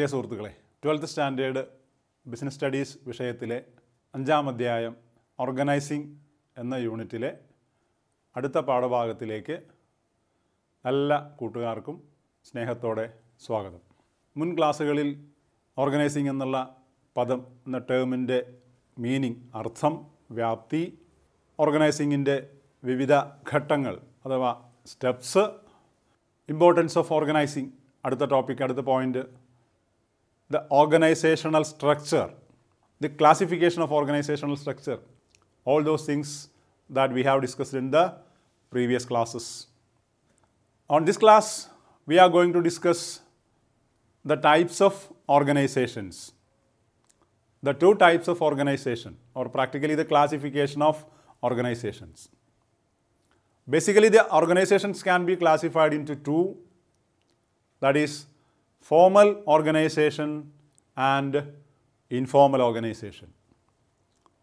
പ്രിയ സുഹൃത്തുക്കളെ twelfth standard business studies വിഷയത്തിലെ അഞ്ചാം അധ്യായം ഓർഗനൈസിംഗ് എന്ന യൂണിറ്റിലെ അടുത്ത പാഠഭാഗത്തിലേക്ക് എല്ലാ കൂട്ടുകാർക്കും സ്നേഹത്തോടെ സ്വാഗതം മുൻ ക്ലാസ്സുകളിൽ ഓർഗനൈസിംഗ് എന്നുള്ള പദം എന്ന ടേമിൻ്റെ മീനിങ് അർത്ഥം വ്യാപ്തി ഓർഗനൈസിങ്ങിൻ്റെ വിവിധ ഘട്ടങ്ങൾ അഥവാ സ്റ്റെപ്സ് ഇമ്പോർട്ടൻസ് ഓഫ് ഓർഗനൈസിങ് അടുത്ത ടോപ്പിക് അടുത്ത point the organizational structure, the classification of organizational structure, all those things that we have discussed in the previous classes. On this class, we are going to discuss the types of organizations. The two types of organization or practically the classification of organizations. Basically, the organizations can be classified into two. That is formal organization and informal organization.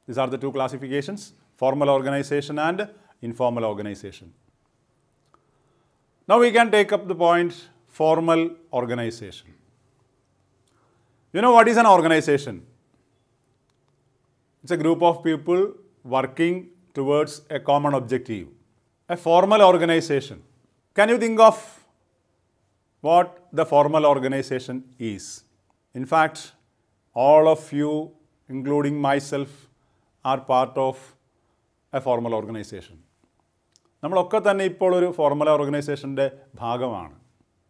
These are the two classifications, formal organization and informal organization. Now we can take up the point formal organization. You know what is an organization? It's a group of people working towards a common objective. A formal organization. Can you think of what the formal organization is. In fact, all of you, including myself, are part of a formal organization. നമ്മളൊക്കെ തന്നെ ഇപ്പോൾ ഒരു formal ഓർഗനൈസേഷൻ്റെ ഭാഗമാണ്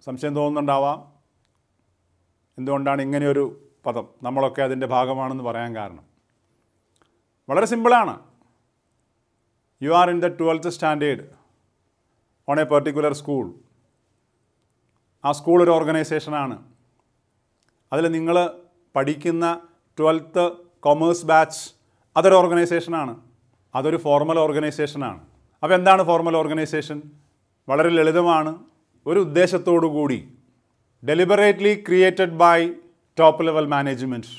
സംശയം തോന്നുന്നുണ്ടാവാം എന്തുകൊണ്ടാണ് ഇങ്ങനെയൊരു പദം നമ്മളൊക്കെ അതിൻ്റെ ഭാഗമാണെന്ന് പറയാൻ കാരണം വളരെ സിമ്പിളാണ് you are in the twelfth standard on a particular school ആ സ്കൂൾ ഒരു ഓർഗനൈസേഷനാണ് അതിൽ നിങ്ങൾ പഠിക്കുന്ന ട്വൽത്ത് കൊമേഴ്സ് ബാച്ച് അതൊരു ഓർഗനൈസേഷനാണ് അതൊരു ഫോർമൽ ഓർഗനൈസേഷനാണ് അപ്പോൾ എന്താണ് ഫോർമൽ ഓർഗനൈസേഷൻ വളരെ ലളിതമാണ് ഒരു ഉദ്ദേശത്തോടു കൂടി deliberately created by top level management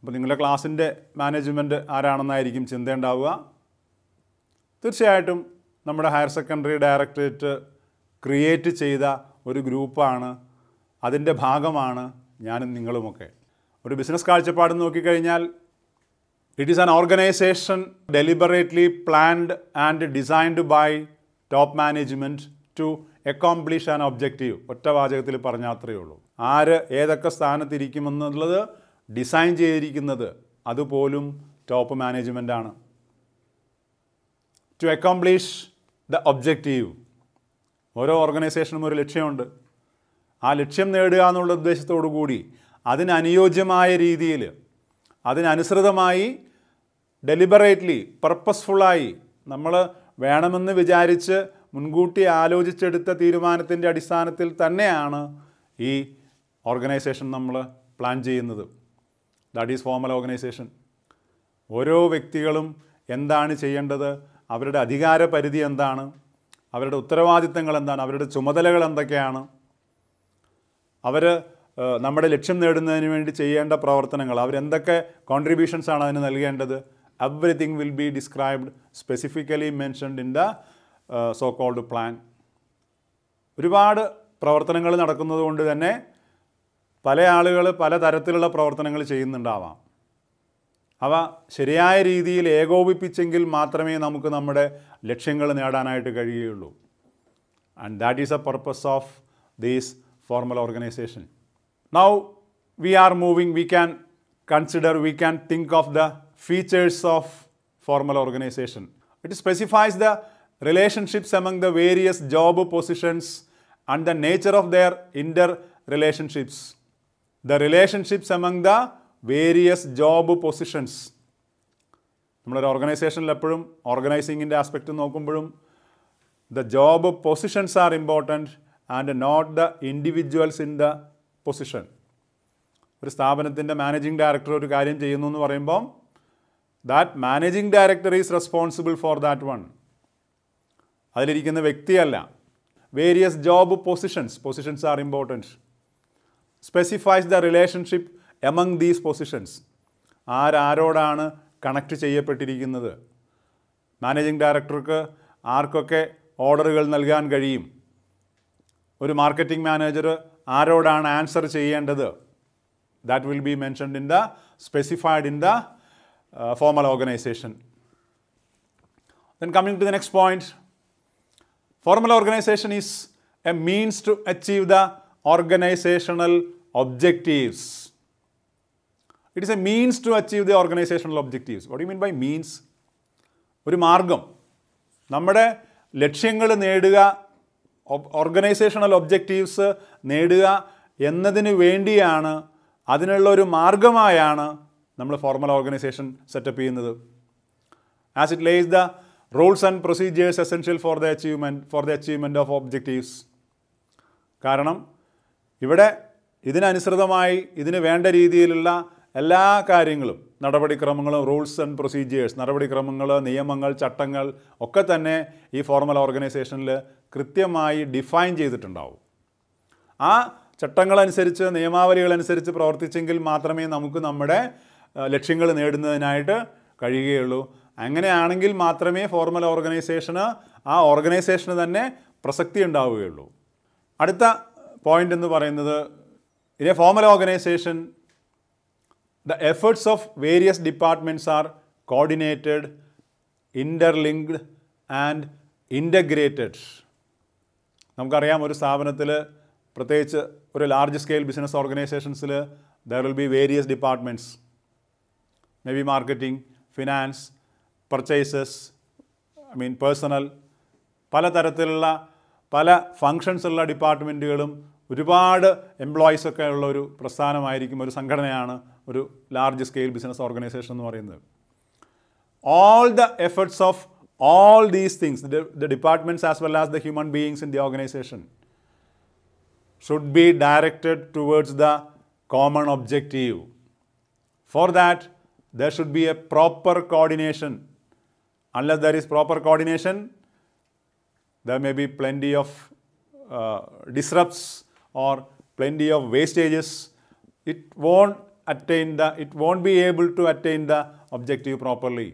അപ്പോൾ നിങ്ങളുടെ ക്ലാസ്സിൻ്റെ മാനേജ്മെൻറ്റ് ആരാണെന്നായിരിക്കും ചിന്ത ഉണ്ടാവുക തീർച്ചയായിട്ടും നമ്മുടെ ഹയർ സെക്കൻഡറി ഡയറക്ടറേറ്റ് ക്രിയേറ്റ് ചെയ്ത ഒരു ഗ്രൂപ്പാണ് അതിൻ്റെ ഭാഗമാണ് ഞാനും നിങ്ങളുമൊക്കെ ഒരു ബിസിനസ് കാഴ്ചപ്പാട് നോക്കിക്കഴിഞ്ഞാൽ it is an organisation deliberately planned and designed by top management to accomplish an objective ഒറ്റ വാചകത്തിൽ പറഞ്ഞാൽ അത്രയേ ഉള്ളൂ ആര് ഏതൊക്കെ സ്ഥാനത്തിരിക്കുമെന്നുള്ളത് ഡിസൈൻ ചെയ്തിരിക്കുന്നത് അതുപോലും ടോപ്പ് മാനേജ്മെൻ്റാണ് ടു അക്കോംപ്ലിഷ് ദ ഒബ്ജക്റ്റീവ് ഓരോ ഓർഗനൈസേഷനും ഒരു ലക്ഷ്യമുണ്ട് ആ ലക്ഷ്യം നേടുക എന്നുള്ള ഉദ്ദേശത്തോടു കൂടി അതിനനുയോജ്യമായ രീതിയിൽ അതിനനുസൃതമായി ഡെലിബറേറ്റ്ലി പർപ്പസ്ഫുള്ളായി നമ്മൾ വേണമെന്ന് വിചാരിച്ച് മുൻകൂട്ടി ആലോചിച്ചെടുത്ത തീരുമാനത്തിൻ്റെ അടിസ്ഥാനത്തിൽ തന്നെയാണ് ഈ ഓർഗനൈസേഷൻ നമ്മൾ പ്ലാൻ ചെയ്യുന്നത് ദാറ്റ് ഈസ് ഫോമൽ ഓർഗനൈസേഷൻ ഓരോ വ്യക്തികളും എന്താണ് ചെയ്യേണ്ടത് അവരുടെ അധികാര പരിധി എന്താണ് അവരുടെ ഉത്തരവാദിത്തങ്ങൾ എന്താണ് അവരുടെ ചുമതലകൾ എന്തൊക്കെയാണ് അവർ നമ്മുടെ ലക്ഷ്യം നേടുന്നതിന് വേണ്ടി ചെയ്യേണ്ട പ്രവർത്തനങ്ങൾ അവരെന്തൊക്കെ കോൺട്രിബ്യൂഷൻസ് ആണ് അതിന് നൽകേണ്ടത് everything will be described specifically mentioned in the so called plan ഒരുപാട് പ്രവർത്തനങ്ങൾ നടക്കുന്നത് കൊണ്ട് തന്നെ പല ആളുകൾ പല തരത്തിലുള്ള പ്രവർത്തനങ്ങൾ ചെയ്യുന്നുണ്ടാവാം അവ ശരിയായ രീതിയിൽ ഏകോപിപ്പിച്ചെങ്കിൽ മാത്രമേ നമുക്ക് നമ്മുടെ ലക്ഷ്യങ്ങൾ നേടാനായിട്ട് കഴിയുകയുള്ളൂ and that is a purpose of these formal organization now we are moving we can consider we can think of the features of formal organization it specifies the relationships among the various job positions and the nature of their inter relationships the relationships among the various job positions നമ്മളൊരു ഓർഗനൈസേഷനിൽ എപ്പോഴും ഓർഗനൈസിങ്ങിൻ്റെ aspect നോക്കുമ്പോഴും the job positions are important and not the individuals in the position ഒരു സ്ഥാപനത്തിൻ്റെ managing director ഒരു കാര്യം ചെയ്യുന്നു എന്ന് പറയുമ്പോൾ that managing director is responsible for that one അതിലിരിക്കുന്ന വ്യക്തിയല്ല various job positions positions are important specifies the relationship among these positions ആരാരോടാണ് കണക്ട് ചെയ്യപ്പെട്ടിരിക്കുന്നത് മാനേജിംഗ് ഡയറക്ടർക്ക് ആർക്കൊക്കെ ഓർഡറുകൾ നൽകാൻ കഴിയും ഒരു മാർക്കറ്റിംഗ് മാനേജർ ആരോടാണ് ആൻസർ ചെയ്യേണ്ടത് that will be mentioned in the specified in the formal organization then coming to the next point formal organization is a means to achieve the organizational objectives it is a means to achieve the organizational objectives what you mean by means ഒരു മാർഗം നമ്മുടെ ലക്ഷ്യങ്ങൾ നേടുക organisational objectives നേടുക എന്നതിന് വേണ്ടിയാണ് അതിനുള്ള ഒരു മാർഗമായാണ് നമ്മൾ ഫോർമൽ ഓർഗനൈസേഷൻ സെറ്റപ്പ് ചെയ്യുന്നത് as it lays the rules and procedures essential for the achievement for the achievement of objectives കാരണം ഇവിടെ ഇതിനനുസൃതമായി ഇതിന് വേണ്ട രീതിയിലുള്ള എല്ലാ കാര്യങ്ങളും നടപടിക്രമങ്ങളും റൂൾസ് ആൻഡ് പ്രൊസീജിയേഴ്സ് നടപടിക്രമങ്ങൾ നിയമങ്ങൾ ചട്ടങ്ങൾ ഒക്കെ തന്നെ ഈ ഫോർമൽ ഓർഗനൈസേഷനിൽ കൃത്യമായി ഡിഫൈൻ ചെയ്തിട്ടുണ്ടാവും ആ ചട്ടങ്ങളനുസരിച്ച് നിയമാവലികളനുസരിച്ച് പ്രവർത്തിച്ചെങ്കിൽ മാത്രമേ നമുക്ക് നമ്മുടെ ലക്ഷ്യങ്ങൾ നേടുന്നതിനായിട്ട് കഴിയുകയുള്ളൂ അങ്ങനെയാണെങ്കിൽ മാത്രമേ ഫോർമൽ ഓർഗനൈസേഷന് ആ ഓർഗനൈസേഷന് തന്നെ പ്രസക്തി ഉണ്ടാവുകയുള്ളൂ അടുത്ത പോയിൻ്റ് എന്ന് പറയുന്നത് ഇതേ formal organization The efforts of various departments are coordinated, interlinked and integrated നമുക്കറിയാം ഒരു സ്ഥാപനത്തിൽ പ്രത്യേകിച്ച് ഒരു ലാർജ് സ്കെയിൽ ബിസിനസ് ഓർഗനൈസേഷൻസിൽ there will be various departments may be marketing finance purchases I mean personnel പലതരത്തിലുള്ള പല ഫങ്ഷൻസ് ഉള്ള ഡിപ്പാർട്ട്മെൻറ്റുകളും ഒരുപാട് എംപ്ലോയീസൊക്കെ ഉള്ള ഒരു പ്രസ്ഥാനമായിരിക്കും ഒരു സംഘടനയാണ് ഒരു ലാർജ് സ്കെയിൽ ബിസിനസ് ഓർഗനൈസേഷൻ എന്ന് പറയുന്നത് All the efforts of all these things, the, departments as well as the human beings in the organization, should be directed towards the common objective. For that, there should be a proper coordination. Unless there is proper coordination, there may be plenty of uh, disrupts or plenty of wastages. It won't attain the it won't be able to attain the objective properly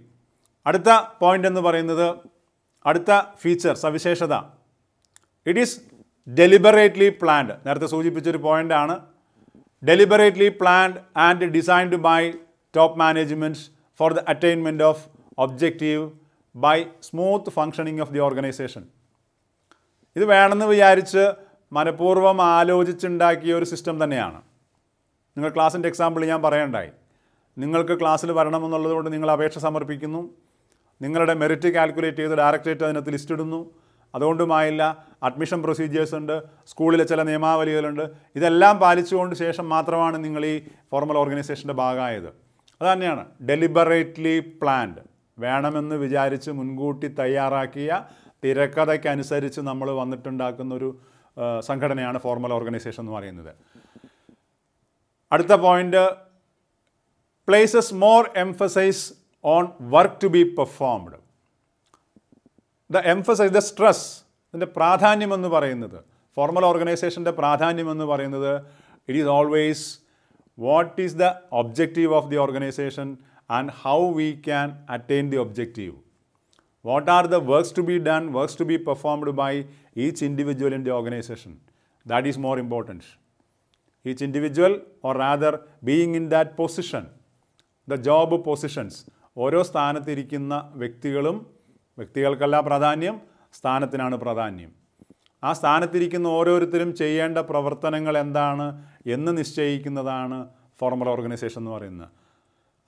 അടുത്ത point എന്ന് പറയുന്നത് അടുത്ത feature സവിശേഷത it is deliberately planned നേരത്തെ സൂചിപ്പിച്ചൊരു പോയിൻ്റാണ് deliberately planned and designed by top managements for the attainment of objective by smooth functioning of the organization ഇത് വേണമെന്ന് വിചാരിച്ച് മനഃപൂർവ്വം ആലോചിച്ചുണ്ടാക്കിയ ഒരു സിസ്റ്റം തന്നെയാണ് നിങ്ങൾ ക്ലാസ്സിൻ്റെ എക്സാമ്പിൾ ഞാൻ പറയണ്ടായി നിങ്ങൾക്ക് ക്ലാസ്സിൽ വരണമെന്നുള്ളത് കൊണ്ട് നിങ്ങൾ അപേക്ഷ സമർപ്പിക്കുന്നു നിങ്ങളുടെ മെറിറ്റ് കാൽക്കുലേറ്റ് ചെയ്ത് ഡയറക്ടറേറ്റ് അതിനകത്ത് ലിസ്റ്റ് ഇടുന്നു അതുകൊണ്ടുമായില്ല അഡ്മിഷൻ പ്രൊസീജിയേഴ്സ് ഉണ്ട് സ്കൂളിലെ ചില നിയമാവലികളുണ്ട് ഇതെല്ലാം പാലിച്ചുകൊണ്ട് ശേഷം മാത്രമാണ് നിങ്ങൾ ഈ ഫോർമൽ ഓർഗനൈസേഷൻ്റെ ഭാഗമായത് അതുതന്നെയാണ് ഡെലിബറേറ്റ്ലി പ്ലാൻഡ് വേണമെന്ന് വിചാരിച്ച് മുൻകൂട്ടി തയ്യാറാക്കിയ തിരക്കഥയ്ക്കനുസരിച്ച് നമ്മൾ വന്നിട്ടുണ്ടാക്കുന്ന ഒരു സംഘടനയാണ് ഫോർമൽ ഓർഗനൈസേഷൻ എന്ന് പറയുന്നത് അടുത്ത point places more emphasize on work to be performed the emphasize the stress ഇതിൻ്റെ പ്രാധാന്യമെന്ന് പറയുന്നത് ഫോർമൽ ഓർഗനൈസേഷൻ്റെ പ്രാധാന്യമെന്ന് പറയുന്നത് it is always what is the objective of the organization and how we can attain the objective what are the works to be done works to be performed by each individual in the organization that is more important each individual or rather being in that position, the job positions. ഓരോ സ്ഥാനത്തിരിക്കുന്ന വ്യക്തികളും വ്യക്തികൾക്കല്ല പ്രാധാന്യം സ്ഥാനത്തിനാണ് പ്രാധാന്യം ആ സ്ഥാനത്തിരിക്കുന്ന ഓരോരുത്തരും ചെയ്യേണ്ട പ്രവർത്തനങ്ങൾ എന്താണ് എന്ന് നിശ്ചയിക്കുന്നതാണ് ഫോർമൽ ഓർഗനൈസേഷൻ എന്ന് പറയുന്നത്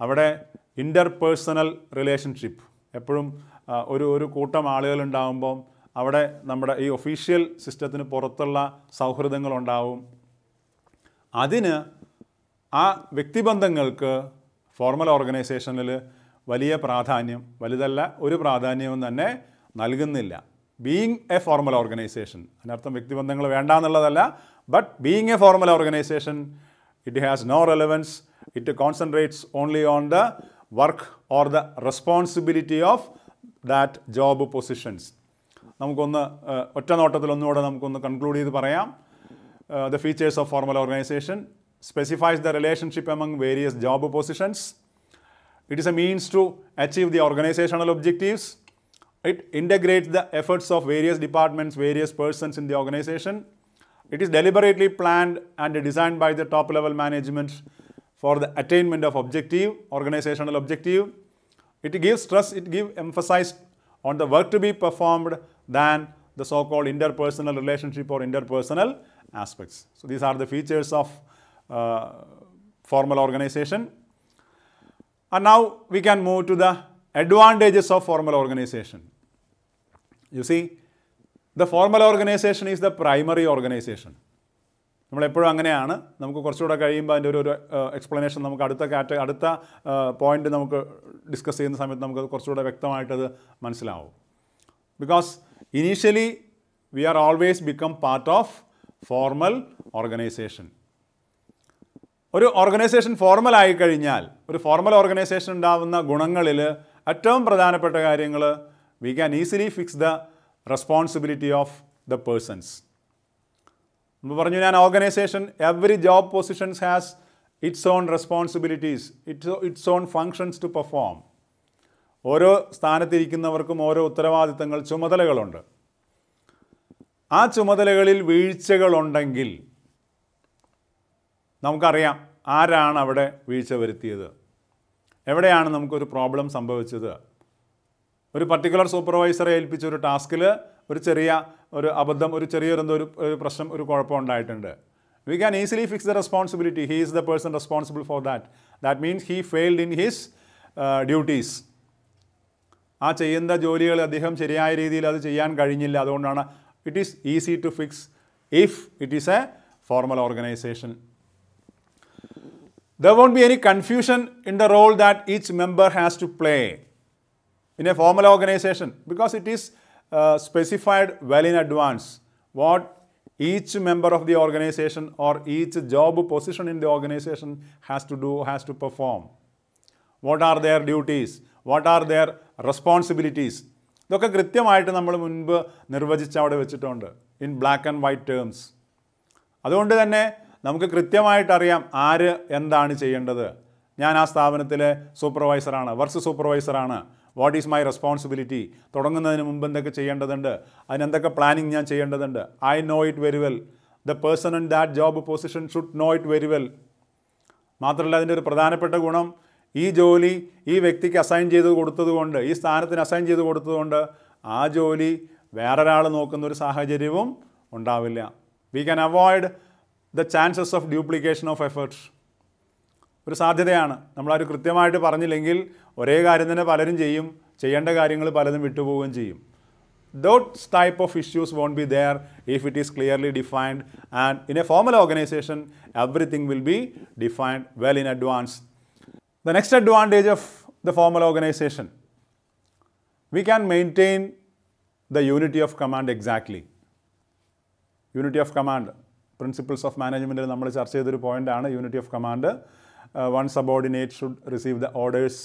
അവിടെ ഇൻ്റർപേഴ്സണൽ റിലേഷൻഷിപ്പ് എപ്പോഴും ഒരു ഒരു കൂട്ടം ആളുകൾ ഉണ്ടാകുമ്പം അവിടെ നമ്മുടെ ഈ ഒഫീഷ്യൽ സിസ്റ്റത്തിന് പുറത്തുള്ള സൗഹൃദങ്ങളുണ്ടാവും അതിന് ആ വ്യക്തിബന്ധങ്ങൾക്ക് ഫോർമൽ ഓർഗനൈസേഷനിൽ വലിയ പ്രാധാന്യം വലുതല്ല ഒരു പ്രാധാന്യവും തന്നെ നൽകുന്നില്ല ബീയിങ് എ ഫോർമൽ ഓർഗനൈസേഷൻ അതിനർത്ഥം വ്യക്തിബന്ധങ്ങൾ വേണ്ട എന്നുള്ളതല്ല but being a formal organization it has no relevance it concentrates only on the work or the responsibility of that job positions നമുക്കൊന്ന് ഒറ്റ നോട്ടത്തിൽ ഒന്നുകൂടെ നമുക്കൊന്ന് കൺക്ലൂഡ് ചെയ്ത് പറയാം Uh, the features of formal organization, specifies the relationship among various job positions. It is a means to achieve the organizational objectives. It integrates the efforts of various departments, various persons in the organization. It is deliberately planned and designed by the top level management for the attainment of objective, organizational objective. It gives stress, it gives emphasis on the work to be performed than the so-called interpersonal relationship or interpersonal aspects. So these are the features of uh, formal organization. And now we can move to the advantages of formal organization. You see, the formal organization is the primary organization. നമ്മളെപ്പോഴും അങ്ങനെയാണ് നമുക്ക് കുറച്ചുകൂടെ കഴിയുമ്പോൾ അതിൻ്റെ ഒരു ഒരു explanation നമുക്ക് അടുത്ത കാറ്റ അടുത്ത പോയിന്റ് നമുക്ക് ഡിസ്കസ് ചെയ്യുന്ന സമയത്ത് നമുക്ക് കുറച്ചുകൂടെ വ്യക്തമായിട്ടത് മനസ്സിലാവും because initially we are always become part of formal organization ഒരു ഓർഗനൈസേഷൻ ഫോർമൽ ആയി കഴിഞ്ഞാൽ ഒരു ഫോർമൽ ഓർഗനൈസേഷൻ ഉണ്ടാവുന്ന ഗുണങ്ങളിൽ ഏറ്റവും പ്രധാനപ്പെട്ട കാര്യങ്ങൾ we can easily fix the responsibility of the persons നമ്മൾ പറഞ്ഞു ഞാൻ organization every job positions has its own responsibilities its its own functions to perform ഓരോ സ്ഥാനത്തിരിക്കുന്നവർക്കും ഓരോ ഉത്തരവാദിത്തങ്ങൾ ചുമതലകളുണ്ട് ആ ചുമതലകളിൽ വീഴ്ചകളുണ്ടെങ്കിൽ നമുക്കറിയാം ആരാണ് അവിടെ വീഴ്ച വരുത്തിയത് എവിടെയാണ് നമുക്കൊരു പ്രോബ്ലം സംഭവിച്ചത് ഒരു പർട്ടിക്കുലർ സൂപ്പർവൈസറെ ഏൽപ്പിച്ച ഒരു ടാസ്കിൽ ഒരു ചെറിയ ഒരു അബദ്ധം ഒരു ചെറിയൊരു എന്തോ ഒരു പ്രശ്നം ഒരു കുഴപ്പം ഉണ്ടായിട്ടുണ്ട് we can easily fix the responsibility he is the person responsible for that that means he failed in his duties ആ ചെയ്യുന്ന ജോലികൾ അദ്ദേഹം ശരിയായ രീതിയിൽ അത് ചെയ്യാൻ കഴിഞ്ഞില്ല അതുകൊണ്ടാണ് it is easy to fix if it is a formal organization. There won't be any confusion in the role that each member has to play in a formal organization because it is uh, specified well in advance what each member of the organization or each job position in the organization has to do, has to perform. What are their duties? What are their responsibilities? ഇതൊക്കെ കൃത്യമായിട്ട് നമ്മൾ മുൻപ് നിർവചിച്ച് അവിടെ വെച്ചിട്ടുണ്ട് in black and white terms അതുകൊണ്ട് തന്നെ നമുക്ക് കൃത്യമായിട്ട് അറിയാം ആര് എന്താണ് ചെയ്യേണ്ടത് ഞാൻ ആ സ്ഥാപനത്തിലെ സൂപ്പർവൈസറാണ് വർക്ക് സൂപ്പർവൈസറാണ് വാട്ട് ഈസ് മൈ റെസ്പോൺസിബിലിറ്റി തുടങ്ങുന്നതിന് മുമ്പ് എന്തൊക്കെ ചെയ്യേണ്ടതുണ്ട് അതിനെന്തൊക്കെ പ്ലാനിങ് ഞാൻ ചെയ്യേണ്ടതുണ്ട് I know it very well the person in that job position should know it very well മാത്രമല്ല അതിൻ്റെ ഒരു പ്രധാനപ്പെട്ട ഗുണം ഈ ജോലി ഈ വ്യക്തിക്ക് അസൈൻ ചെയ്ത് കൊടുത്തതുകൊണ്ട് ഈ സ്ഥാനത്തിന് അസൈൻ ചെയ്ത് കൊടുത്തതുകൊണ്ട് ആ ജോലി വേറൊരാൾ നോക്കുന്ന ഒരു സാഹചര്യവും ഉണ്ടാവില്ല we can avoid the chances of duplication of efforts ഒരു സാധ്യതയാണ് നമ്മളൊരു കൃത്യമായിട്ട് പറഞ്ഞില്ലെങ്കിൽ ഒരേ കാര്യം തന്നെ പലരും ചെയ്യും ചെയ്യേണ്ട കാര്യങ്ങൾ പലതും വിട്ടുപോവുകയും ചെയ്യും those type of issues won't be there if it is clearly defined and in a formal organization everything will be defined well in advance The next advantage of the formal organization, we can maintain the unity of command exactly. Unity of command, principles of management, നമ്മൾ ചർച്ച ചെയ്തൊരു point ആണ് unity of command uh, One subordinate should receive the orders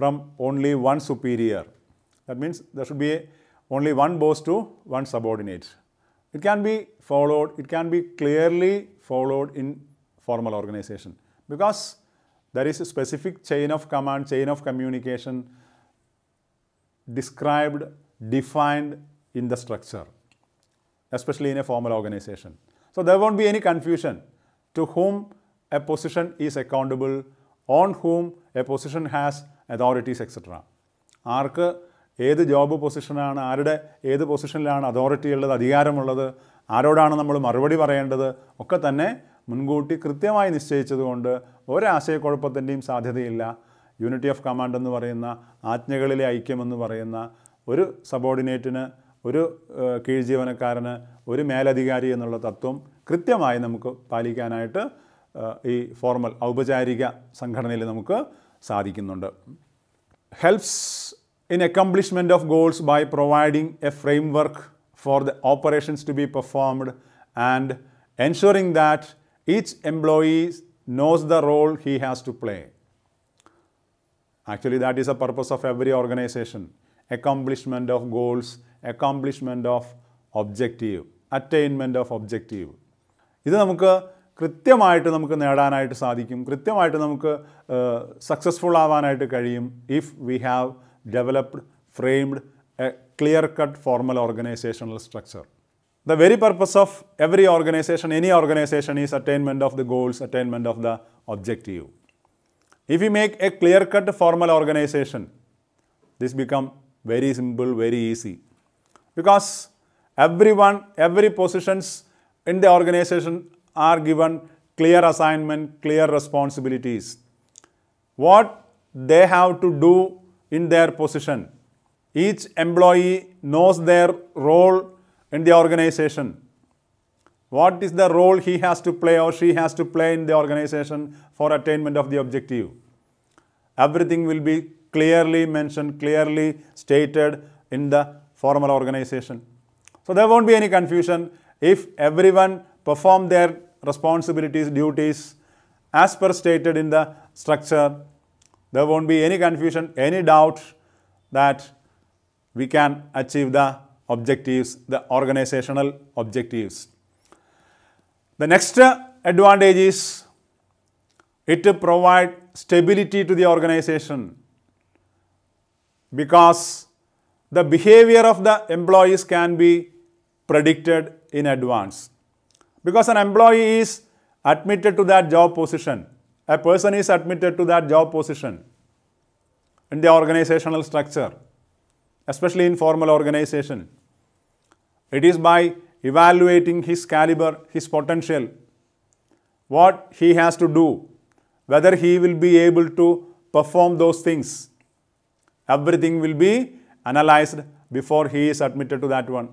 from only one superior. That means the should be only one boss to one subordinate. It can be followed, it can be clearly followed in formal organization because There is a specific chain of command, chain of communication described, defined in the structure, especially in a formal organization. So there won't be any confusion to whom a position is accountable, on whom a position has authorities etcetera ആർക്ക് ഏത് job പൊസിഷനാണ് ആരുടെ ഏത് പൊസിഷനിലാണ് authority ഉള്ളത് അധികാരമുള്ളത് ആരോടാണ് നമ്മൾ മറുപടി പറയേണ്ടത് ഒക്കെ തന്നെ മുൻകൂട്ടി കൃത്യമായി നിശ്ചയിച്ചതുകൊണ്ട് ഒരാശയക്കുഴപ്പത്തിൻ്റെയും സാധ്യതയില്ല യൂണിറ്റി ഓഫ് കമാൻഡ് എന്ന് പറയുന്ന ആജ്ഞകളിലെ ഐക്യമെന്ന് പറയുന്ന ഒരു സബോർഡിനേറ്റിന് ഒരു കീഴ് ജീവനക്കാരന് ഒരു മേലധികാരി എന്നുള്ള തത്വം കൃത്യമായി നമുക്ക് പാലിക്കാനായിട്ട് ഈ ഫോർമൽ ഔപചാരിക സംഘടനയിൽ നമുക്ക് സാധിക്കുന്നുണ്ട് helps in accomplishment of goals by providing a framework for the operations to be performed and ensuring that each employee knows the role he has to play. Actually, that is the purpose of every organization. Accomplishment of goals, accomplishment of objective, attainment of objective. ഇത് നമുക്ക് കൃത്യമായിട്ട് നമുക്ക് നേടാനായിട്ട് സാധിക്കും കൃത്യമായിട്ട് നമുക്ക് successful ആവാനായിട്ട് കഴിയും if we have developed framed a clear cut formal organizational structure The very purpose of every organization, any organization is attainment of the goals, attainment of the objective. If we make a clear-cut formal organization, this become very simple, very easy. Because everyone, every positions in the organization are given clear assignment, clear responsibilities. What they have to do in their position. Each employee knows their role in the organization. What is the role he has to play or she has to play in the organization for attainment of the objective? Everything will be clearly mentioned, clearly stated in the formal organization. So there won't be any confusion if everyone perform their responsibilities, duties as per stated in the structure. There won't be any confusion, any doubt that we can achieve the objectives, the organizational objectives. The next advantage is it provides stability to the organization because the behavior of the employees can be predicted in advance. Because an employee is admitted to that job position, a person is admitted to that job position in the organizational structure, especially in formal organization. It is by evaluating his caliber, his potential, what he has to do, whether he will be able to perform those things. Everything will be analyzed before he is admitted to that one.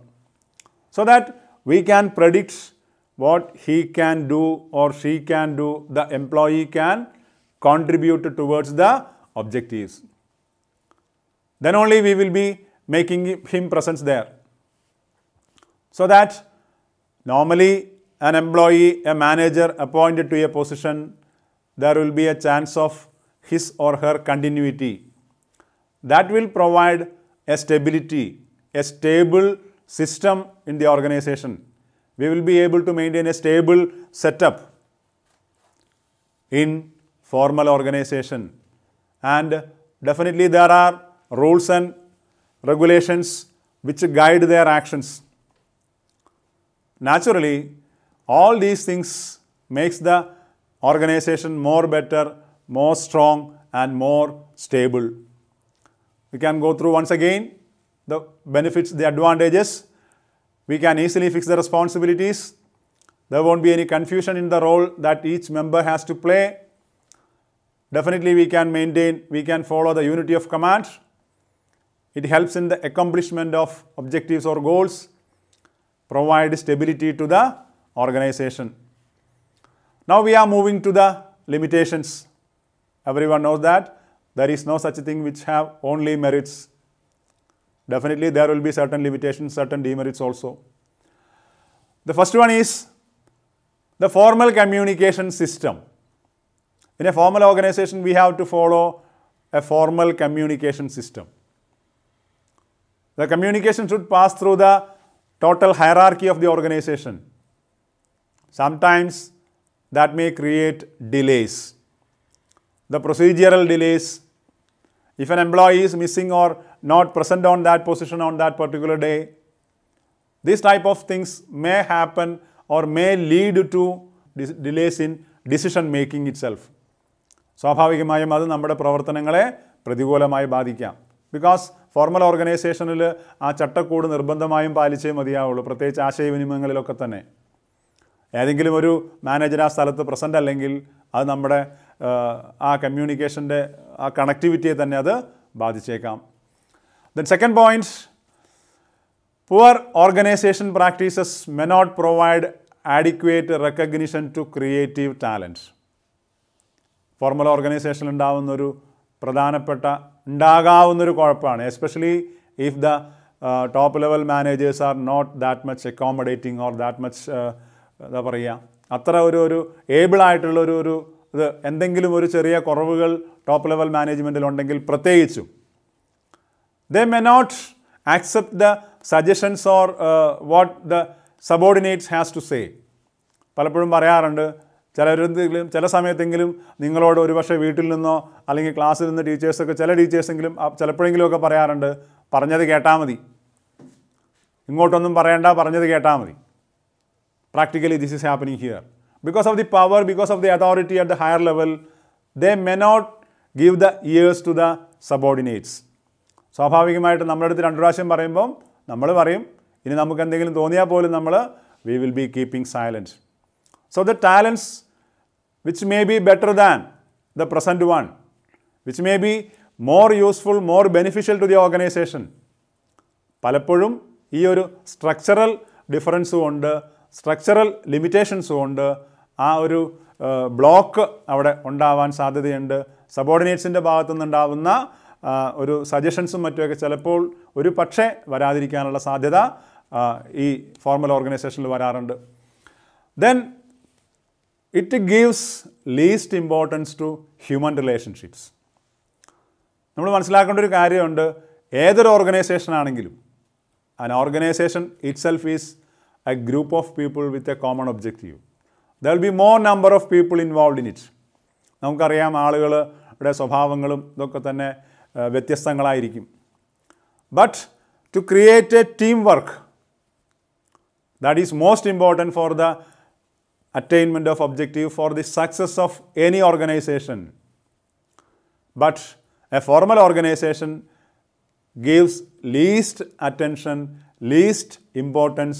So that we can predict what he can do or she can do, the employee can contribute towards the objectives. Then only we will be making him presence there. So that normally an employee, a manager appointed to a position, there will be a chance of his or her continuity. That will provide a stability, a stable system in the organization. We will be able to maintain a stable setup in formal organization. And definitely there are rules and regulations which guide their actions. Naturally, all these things makes the organization more better, more strong and more stable. We can go through once again the benefits, the advantages. We can easily fix the responsibilities. There won't be any confusion in the role that each member has to play. Definitely we can maintain, we can follow the unity of command. It helps in the accomplishment of objectives or goals provide stability to the organization. Now we are moving to the limitations. Everyone knows that there is no such thing which have only merits. Definitely there will be certain limitations, certain demerits also. The first one is the formal communication system. In a formal organization, we have to follow a formal communication system. The communication should pass through the total hierarchy of the organization. Sometimes that may create delays. The procedural delays, if an employee is missing or not present on that position on that particular day, these type of things may happen or may lead to delays in decision making itself. സ്വാഭാവികമായും അത് നമ്മുടെ പ്രവർത്തനങ്ങളെ പ്രതികൂലമായി ബാധിക്കാം Because formal ഓർഗനൈസേഷനിൽ ആ ചട്ടക്കൂട് നിർബന്ധമായും പാലിച്ചേ മതിയാവുള്ളൂ പ്രത്യേകിച്ച് ആശയവിനിമയങ്ങളിലൊക്കെ തന്നെ ഏതെങ്കിലും ഒരു മാനേജർ ആ സ്ഥലത്ത് പ്രസൻ്റ് അല്ലെങ്കിൽ അത് നമ്മുടെ ആ കമ്മ്യൂണിക്കേഷൻ്റെ ആ കണക്ടിവിറ്റിയെ തന്നെ അത് ബാധിച്ചേക്കാം then second point poor organization practices may not provide adequate recognition to creative talent formal ഓർഗനൈസേഷനിൽ ഒരു പ്രധാനപ്പെട്ട ഉണ്ടാകാവുന്നൊരു കുഴപ്പമാണ് especially if the top level managers are not that much accommodating or that much എന്താ പറയുക അത്ര ഒരു ഒരു ഏബിൾ ആയിട്ടുള്ള ഒരു ഒരു ഇത് എന്തെങ്കിലും ഒരു ചെറിയ കുറവുകൾ ടോപ്പ് ലെവൽ മാനേജ്മെൻറ്റിൽ ഉണ്ടെങ്കിൽ പ്രത്യേകിച്ചും they may not accept the suggestions or what the subordinates has to say പലപ്പോഴും പറയാറുണ്ട് ചിലരെന്തെങ്കിലും ചില സമയത്തെങ്കിലും നിങ്ങളോട് ഒരുപക്ഷെ വീട്ടിൽ നിന്നോ അല്ലെങ്കിൽ ക്ലാസ്സിൽ നിന്ന് ടീച്ചേഴ്സൊക്കെ ചില ടീച്ചേഴ്സെങ്കിലും ചിലപ്പോഴെങ്കിലുമൊക്കെ പറയാറുണ്ട് പറഞ്ഞത് കേട്ടാൽ മതി ഇങ്ങോട്ടൊന്നും പറയണ്ട പറഞ്ഞത് കേട്ടാൽ മതി practically this is happening here because of the power because of the authority at the higher level they may not give the ears to the subordinates സ്വാഭാവികമായിട്ട് നമ്മുടെ അടുത്ത് രണ്ടു പ്രാവശ്യം പറയുമ്പം നമ്മൾ പറയും ഇനി നമുക്ക് എന്തെങ്കിലും തോന്നിയാൽ പോലും നമ്മൾ we will be keeping silence so the talents which may be better than the present one, which may be more useful, more beneficial to the organization. പലപ്പോഴും ഈ ഒരു സ്ട്രക്ചറൽ ഡിഫറൻസും ഉണ്ട് സ്ട്രക്ചറൽ ലിമിറ്റേഷൻസും ഉണ്ട് ആ ഒരു ബ്ലോക്ക് അവിടെ ഉണ്ടാവാൻ സാധ്യതയുണ്ട് സബോർഡിനേറ്റ്സിൻ്റെ ഭാഗത്തുനിന്നുണ്ടാവുന്ന ഒരു സജഷൻസും മറ്റുമൊക്കെ ചിലപ്പോൾ ഒരു പക്ഷേ വരാതിരിക്കാനുള്ള സാധ്യത ഈ ഫോർമൽ ഓർഗനൈസേഷനിൽ വരാറുണ്ട് then it gives least importance to human relationships നമ്മൾ മനസ്സിലാക്കേണ്ട ഒരു കാര്യമുണ്ട് ഏതൊരു ഓർഗനൈസേഷൻ ആണെങ്കിലും an organization itself is a group of people with a common objective there be more number of people involve in it നമുക്കറിയാം ആളുകളുടെ സ്വഭാവങ്ങളും ഇതൊക്കെ തന്നെ വ്യത്യസ്തങ്ങളായിരിക്കും but to create a team work that is most important for the attainment of objective for the success of any organization. But a formal organization gives least attention, least importance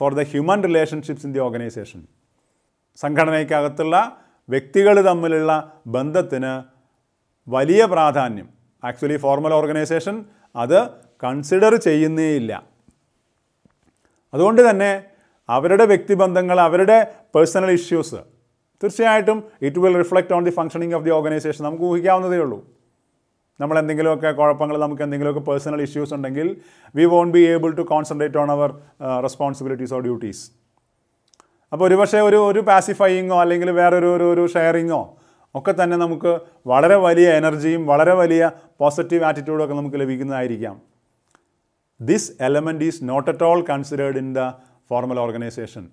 for the human relationships in the organization. സംഘടനയ്ക്കകത്തുള്ള വ്യക്തികൾ തമ്മിലുള്ള ബന്ധത്തിന് വലിയ പ്രാധാന്യം actually formal organization അത് consider ചെയ്യുന്നേയില്ല അതുകൊണ്ട് തന്നെ അവരുടെ വ്യക്തിബന്ധങ്ങൾ അവരുടെ പേഴ്സണൽ ഇഷ്യൂസ് തീർച്ചയായിട്ടും it will reflect on the functioning of the organization നമുക്ക് ഊഹിക്കാവുന്നതേ ഉള്ളൂ നമ്മൾ എന്തെങ്കിലുമൊക്കെ കുഴപ്പങ്ങൾ നമുക്ക് എന്തെങ്കിലുമൊക്കെ പേഴ്സണൽ ഇഷ്യൂസ് ഉണ്ടെങ്കിൽ we won't be able to concentrate on our responsibilities or duties അപ്പോൾ ഒരുപക്ഷെ ഒരു ഒരു പാസിഫൈയിങ്ങോ അല്ലെങ്കിൽ വേറൊരു ഒരു ഒരു ഷെയറിങ്ങോ ഒക്കെ തന്നെ നമുക്ക് വളരെ വലിയ എനർജിയും വളരെ വലിയ പോസിറ്റീവ് ആറ്റിറ്റ്യൂഡൊക്കെ ഒക്കെ നമുക്ക് ലഭിക്കുന്നതായിരിക്കാം this element is not at all considered in the formal organization.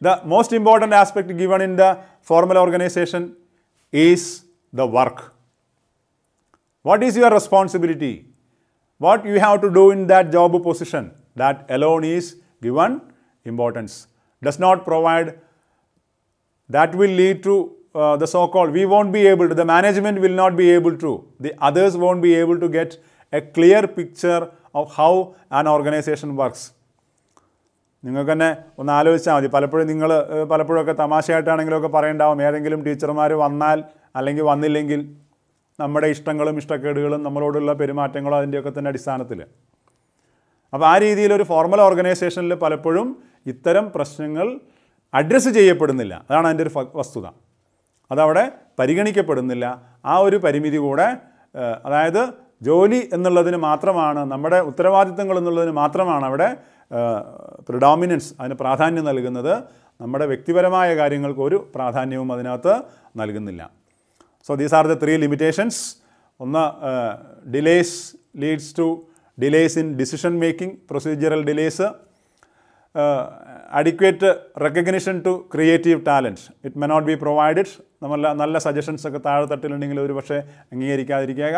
The most important aspect given in the formal organization is the work. What is your responsibility? What you have to do in that job position? That alone is given importance. Does not provide, that will lead to uh, the so-called, we won't be able to, the management will not be able to, the others won't be able to get a clear picture of how an organization works. നിങ്ങൾക്ക് തന്നെ ഒന്ന് ആലോചിച്ചാൽ മതി പലപ്പോഴും നിങ്ങൾ പലപ്പോഴൊക്കെ ഒക്കെ പറയണ്ടാവും ഏതെങ്കിലും ടീച്ചർമാർ വന്നാൽ അല്ലെങ്കിൽ വന്നില്ലെങ്കിൽ നമ്മുടെ ഇഷ്ടങ്ങളും ഇഷ്ടക്കേടുകളും നമ്മളോടുള്ള പെരുമാറ്റങ്ങളും അതിൻ്റെയൊക്കെ തന്നെ അടിസ്ഥാനത്തിൽ അപ്പോൾ ആ രീതിയിൽ ഒരു ഫോർമൽ ഓർഗനൈസേഷനിൽ പലപ്പോഴും ഇത്തരം പ്രശ്നങ്ങൾ അഡ്രസ്സ് ചെയ്യപ്പെടുന്നില്ല അതാണ് അതിൻ്റെ ഒരു വസ്തുത അതവിടെ പരിഗണിക്കപ്പെടുന്നില്ല ആ ഒരു പരിമിതി കൂടെ അതായത് ജോലി എന്നുള്ളതിന് മാത്രമാണ് നമ്മുടെ ഉത്തരവാദിത്തങ്ങൾ എന്നുള്ളതിന് മാത്രമാണ് അവിടെ പ്രിഡോമിനൻസ് അതിന് പ്രാധാന്യം നൽകുന്നത് നമ്മുടെ വ്യക്തിപരമായ കാര്യങ്ങൾക്ക് ഒരു പ്രാധാന്യവും അതിനകത്ത് നൽകുന്നില്ല so these are the three limitations ഒന്ന് delays leads to delays in decision making procedural delays adequate recognition to creative talent it may not be provided നമ്മൾ നല്ല സജഷൻസ് ഒക്കെ താഴെത്തട്ടിലുണ്ടെങ്കിൽ ഒരു പക്ഷേ അംഗീകരിക്കാതിരിക്കുക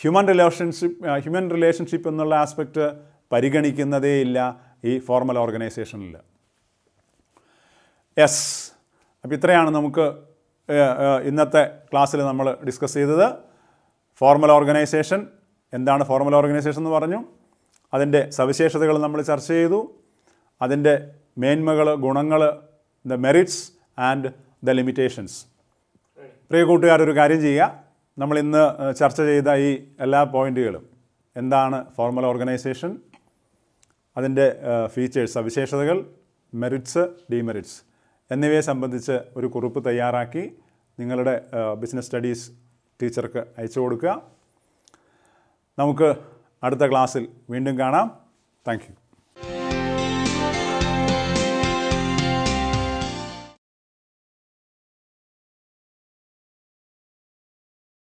ഹ്യൂമൻ റിലേഷൻഷിപ്പ് ഹ്യൂമൻ റിലേഷൻഷിപ്പ് എന്നുള്ള ആസ്പെക്റ്റ് പരിഗണിക്കുന്നതേയില്ല ഈ ഫോർമൽ ഓർഗനൈസേഷനിൽ എസ് അപ്പം ഇത്രയാണ് നമുക്ക് ഇന്നത്തെ ക്ലാസ്സിൽ നമ്മൾ ഡിസ്കസ് ചെയ്തത് ഫോർമൽ ഓർഗനൈസേഷൻ എന്താണ് ഫോർമൽ ഓർഗനൈസേഷൻ എന്ന് പറഞ്ഞു അതിൻ്റെ സവിശേഷതകൾ നമ്മൾ ചർച്ച ചെയ്തു അതിൻ്റെ മേന്മകൾ ഗുണങ്ങൾ the merits and the limitations പ്രിയ കൂട്ടുകാരൊരു കാര്യം ചെയ്യുക നമ്മൾ ഇന്ന് ചർച്ച ചെയ്ത ഈ എല്ലാ പോയിന്റുകളും എന്താണ് ഫോർമൽ ഓർഗനൈസേഷൻ അതിൻ്റെ ഫീച്ചേഴ്സ് സവിശേഷതകൾ മെറിറ്റ്സ് ഡിമെറിറ്റ്സ് എന്നിവയെ സംബന്ധിച്ച് ഒരു കുറിപ്പ് തയ്യാറാക്കി നിങ്ങളുടെ ബിസിനസ് സ്റ്റഡീസ് ടീച്ചർക്ക് അയച്ചു കൊടുക്കുക നമുക്ക് അടുത്ത ക്ലാസ്സിൽ വീണ്ടും കാണാം താങ്ക്